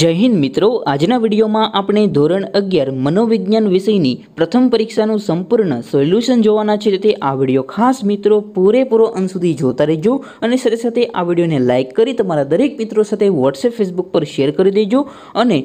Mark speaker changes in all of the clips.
Speaker 1: જય મિત્રો આજના વિડીયોમાં આપણે ધોરણ અગિયાર મનોવિજ્ઞાન વિષયની પ્રથમ પરીક્ષાનું સંપૂર્ણ સોલ્યુશન જોવાના છે તેથી આ વિડીયો ખાસ મિત્રો પૂરેપૂરો અંત સુધી જોતા રહેજો અને સાથે સાથે આ વિડીયોને લાઇક કરી તમારા દરેક મિત્રો સાથે વોટ્સએપ ફેસબુક પર શેર કરી દેજો અને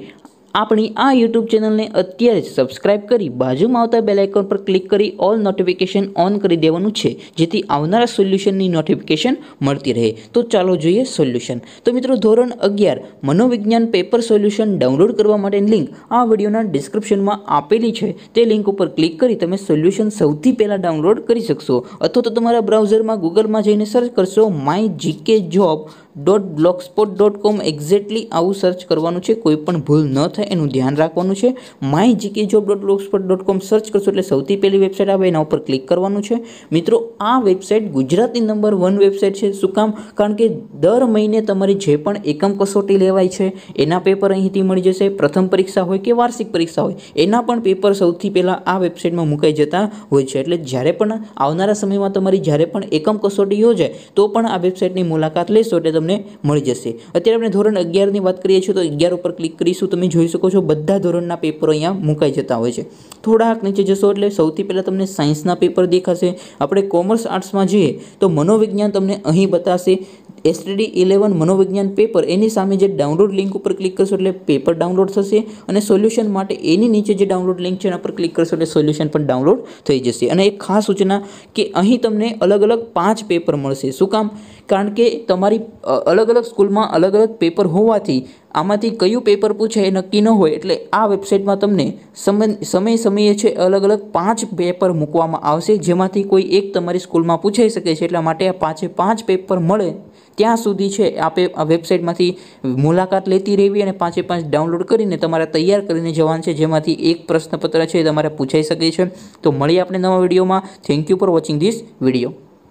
Speaker 1: આપણી આ યુટ્યુબ ચેનલને અત્યારે જ સબસ્ક્રાઇબ કરી બાજુમાં આવતા બેલ આઇકોન પર ક્લિક કરી ઓલ નોટિફિકેશન ઓન કરી દેવાનું છે જેથી આવનારા સોલ્યુશનની નોટિફિકેશન મળતી રહે તો ચાલો જોઈએ સોલ્યુશન તો મિત્રો ધોરણ અગિયાર મનોવિજ્ઞાન પેપર સોલ્યુશન ડાઉનલોડ કરવા માટેની લિંક આ વિડીયોના ડિસ્ક્રિપ્શનમાં આપેલી છે તે લિંક ઉપર ક્લિક કરી તમે સોલ્યુશન સૌથી પહેલાં ડાઉનલોડ કરી શકશો અથવા તો તમારા બ્રાઉઝરમાં ગૂગલમાં જઈને સર્ચ કરશો my GK job dot blog spot dot com exactly આવું સર્ચ કરવાનું છે કોઈ પણ ભૂલ ન થાય એનું ધ્યાન રાખવાનું છે my GK job dot blog spot dot com search કરશો એટલે સૌથી પહેલી વેબસાઇટ આવે એના ઉપર ક્લિક કરવાનું છે મિત્રો આ વેબસાઇટ ગુજરાતની નંબર વન વેબસાઇટ છે શું કામ કારણ કે દર મહિને તમારી જે પણ એકમ કસોટી લેવાય છે એના પેપર અહીંથી મળી જશે પ્રથમ પરીક્ષા હોય કે વાર્ષિક પરીક્ષા હોય એના પણ પેપર સૌથી પહેલાં આ વેબસાઇટમાં મુકાઈ જતા હોય છે એટલે જ્યારે પણ આવનારા સમયમાં તમારી જ્યારે પણ એકમ કસોટી યોજાય તો પણ આ વેબસાઇટની મુલાકાત લેશો એટલે તમને મળી જશે અત્યારે આપણે ધોરણ અગિયારની વાત કરીએ છીએ તો અગિયાર ઉપર ક્લિક કરીશું તમે જોઈ શકો છો બધા ધોરણના પેપરો અહીંયા મુકાઈ જતા હોય છે થોડાક નીચે જશો એટલે સૌથી પહેલાં તમને સાયન્સના પેપર દેખાશે આપણે કોમર્સ આર્ટ્સમાં જઈએ તો મનોવિજ્ઞાન તમને અહીં બતાશે એસટીડી ઇલેવન મનોવિજ્ઞાન પેપર એની સામે જે ડાઉનલોડ લિંક ઉપર ક્લિક કરશો એટલે પેપર ડાઉનલોડ થશે અને સોલ્યુશન માટે એની નીચે જે ડાઉનલોડ લિંક છે એના પર ક્લિક કરશો એટલે સોલ્યુશન પણ ડાઉનલોડ થઈ જશે અને એક ખાસ સૂચના કે અહીં તમને અલગ અલગ પાંચ પેપર મળશે શું કામ કારણ કે તમારી અલગ અલગ સ્કૂલમાં અલગ અલગ પેપર હોવાથી આમાંથી કયું પેપર પૂછે એ નક્કી ન હોય એટલે આ વેબસાઇટમાં તમને સમય સમયે છે અલગ અલગ પાંચ પેપર મૂકવામાં આવશે જેમાંથી કોઈ એક તમારી સ્કૂલમાં પૂછાઈ શકે છે એટલા માટે આ પાંચે પાંચ પેપર મળે ત્યાં સુધી છે આપે આ વેબસાઇટમાંથી મુલાકાત લેતી રહેવી અને પાંચે પાંચ ડાઉનલોડ કરીને તમારે તૈયાર કરીને જવાનું છે જેમાંથી એક પ્રશ્નપત્ર છે તમારે પૂછાઈ શકે છે તો મળીએ આપણે નવા વિડીયોમાં thank you for watching this video